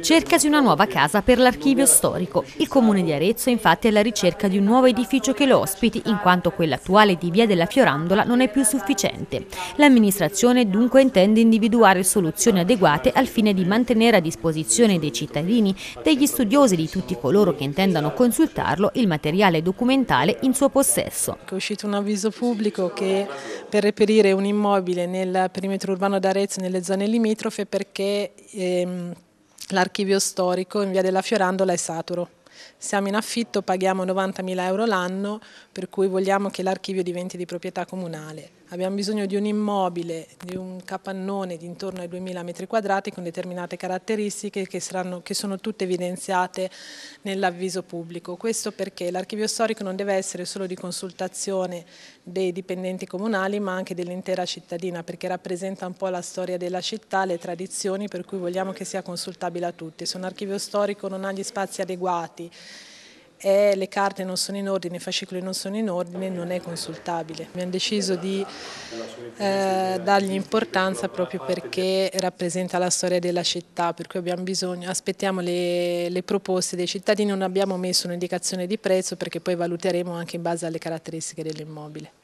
cercasi una nuova casa per l'archivio storico. Il comune di Arezzo infatti è alla ricerca di un nuovo edificio che lo ospiti in quanto quella attuale di via della Fiorandola non è più sufficiente. L'amministrazione dunque intende individuare soluzioni adeguate al fine di mantenere a disposizione dei cittadini, degli studiosi e di tutti coloro che intendano consultarlo il materiale documentale in suo possesso. È uscito un avviso pubblico che per reperire un immobile nel perimetro urbano d'Arezzo e nelle zone limitrofe perché... Ehm, l'archivio storico in via della Fiorandola e Saturo. Siamo in affitto, paghiamo 90.000 euro l'anno, per cui vogliamo che l'archivio diventi di proprietà comunale abbiamo bisogno di un immobile, di un capannone di intorno ai 2000 metri quadrati con determinate caratteristiche che, saranno, che sono tutte evidenziate nell'avviso pubblico. Questo perché l'archivio storico non deve essere solo di consultazione dei dipendenti comunali ma anche dell'intera cittadina perché rappresenta un po' la storia della città, le tradizioni per cui vogliamo che sia consultabile a tutti. Se un archivio storico non ha gli spazi adeguati, e le carte non sono in ordine, i fascicoli non sono in ordine, non è consultabile. Abbiamo deciso di eh, dargli importanza proprio perché rappresenta la storia della città, per cui bisogno, aspettiamo le, le proposte dei cittadini, non abbiamo messo un'indicazione di prezzo perché poi valuteremo anche in base alle caratteristiche dell'immobile.